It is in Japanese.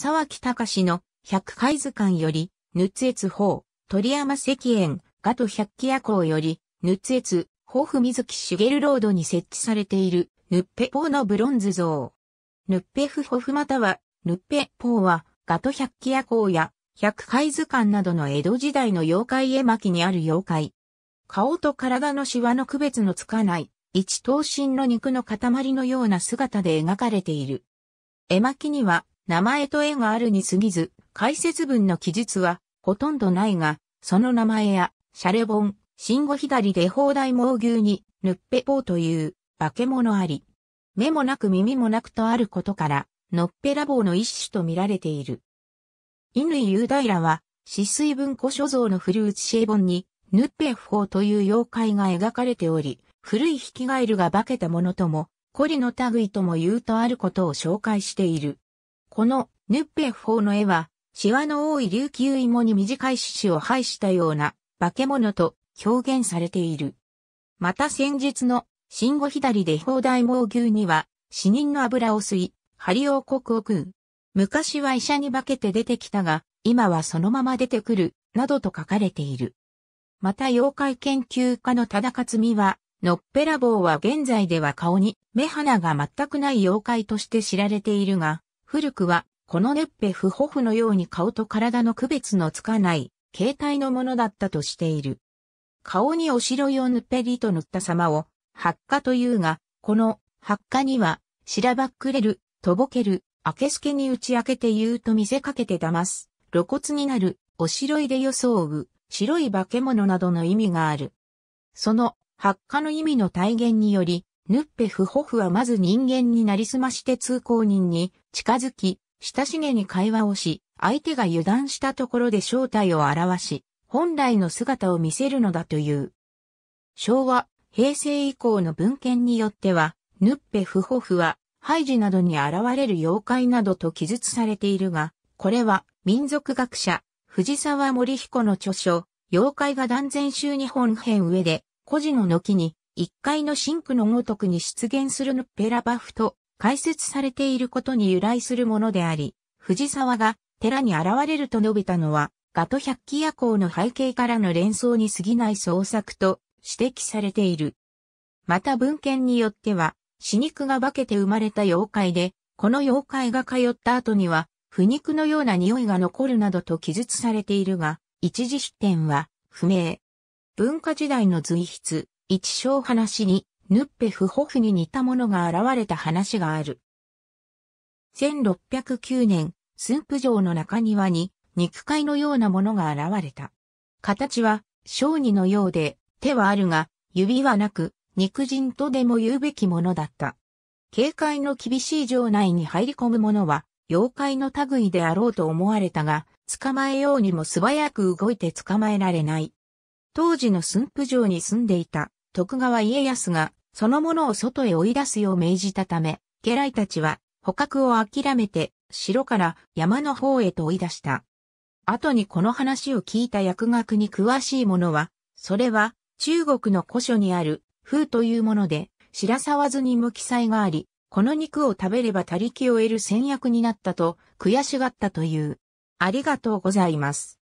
沢木隆の百回図鑑より、ヌツエツ法、鳥山石園ガト百鬼夜行より、ヌツエツ、豊富水木るロードに設置されている、ヌッペポーのブロンズ像。ヌッペフホフまたは、ヌッペポーは、ガト百鬼夜行や、百回図鑑などの江戸時代の妖怪絵巻にある妖怪。顔と体のシワの区別のつかない、一頭身の肉の塊のような姿で描かれている。絵巻には、名前と絵があるに過ぎず、解説文の記述はほとんどないが、その名前や、シャレボ本、新語左で放題猛牛に、ヌッペポーという、化け物あり。目もなく耳もなくとあることから、のっぺらぼうの一種と見られている。犬雄らは、死水文庫所蔵の古ェーボンに、ヌッペフーという妖怪が描かれており、古いヒキガエルが化けたものとも、コリの類とも言うとあることを紹介している。このヌッペフの絵は、シワの多い琉球芋に短い獅子を排したような化け物と表現されている。また先日の新語左で放題猛牛には死人の油を吸い、針を濃くを食う。昔は医者に化けて出てきたが、今はそのまま出てくる、などと書かれている。また妖怪研究家の忠勝美は、のっぺらぼうは現在では顔に目鼻が全くない妖怪として知られているが、古くは、このネッペフホフのように顔と体の区別のつかない形態のものだったとしている。顔におしろいをぬっぺりと塗った様を、発火というが、この発火には、しらばっくれる、とぼける、明けすけに打ち明けて言うと見せかけて騙す、露骨になる、おしろいで装う、白い化け物などの意味がある。その、発火の意味の体現により、ヌッペフホフはまず人間になりすまして通行人に近づき、親しげに会話をし、相手が油断したところで正体を表し、本来の姿を見せるのだという。昭和、平成以降の文献によっては、ヌッペフホフは、ハイジなどに現れる妖怪などと記述されているが、これは民族学者、藤沢森彦の著書、妖怪が断然州日本編上で、孤児の軒に一階のシンクのごとくに出現するヌッペラバフと解説されていることに由来するものであり、藤沢が寺に現れると述べたのは、ガト百鬼夜行の背景からの連想に過ぎない創作と指摘されている。また文献によっては、死肉が化けて生まれた妖怪で、この妖怪が通った後には、腐肉のような匂いが残るなどと記述されているが、一時出典は不明。文化時代の随筆、一生話に、ヌッペフホフに似たものが現れた話がある。1609年、駿府城の中庭に、肉塊のようなものが現れた。形は、小児のようで、手はあるが、指はなく、肉人とでも言うべきものだった。警戒の厳しい城内に入り込む者は、妖怪の類であろうと思われたが、捕まえようにも素早く動いて捕まえられない。当時の駿府城に住んでいた徳川家康が、そのものを外へ追い出すよう命じたため、家来たちは捕獲を諦めて、城から山の方へと追い出した。後にこの話を聞いた薬学に詳しい者は、それは中国の古書にある風というもので、白沢図にも記載があり、この肉を食べれば他力を得る戦略になったと悔しがったという。ありがとうございます。